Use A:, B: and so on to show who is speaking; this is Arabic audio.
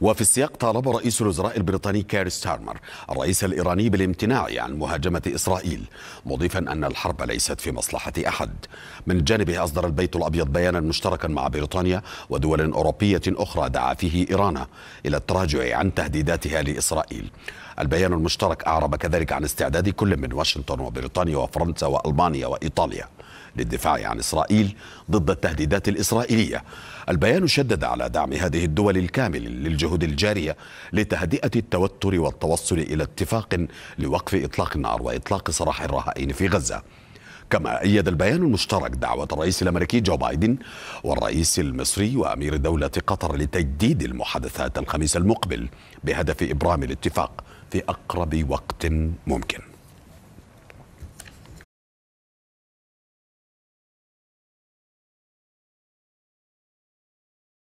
A: وفي السياق طالب رئيس الوزراء البريطاني كير ستارمر الرئيس الإيراني بالامتناع عن مهاجمة إسرائيل مضيفا أن الحرب ليست في مصلحة أحد من جانبه أصدر البيت الأبيض بيانا مشتركا مع بريطانيا ودول أوروبية أخرى دعا فيه إيران إلى التراجع عن تهديداتها لإسرائيل البيان المشترك أعرب كذلك عن استعداد كل من واشنطن وبريطانيا وفرنسا وألمانيا وإيطاليا للدفاع عن إسرائيل ضد التهديدات الإسرائيلية البيان شدد على دعم هذه الدول الكامل للجهود الجارية لتهدئة التوتر والتوصل إلى اتفاق لوقف إطلاق النار وإطلاق سراح الرهائن في غزة كما أيد البيان المشترك دعوة الرئيس الأمريكي جو بايدن والرئيس المصري وأمير دولة قطر لتجديد المحادثات الخميس المقبل بهدف إبرام الاتفاق في أقرب وقت
B: ممكن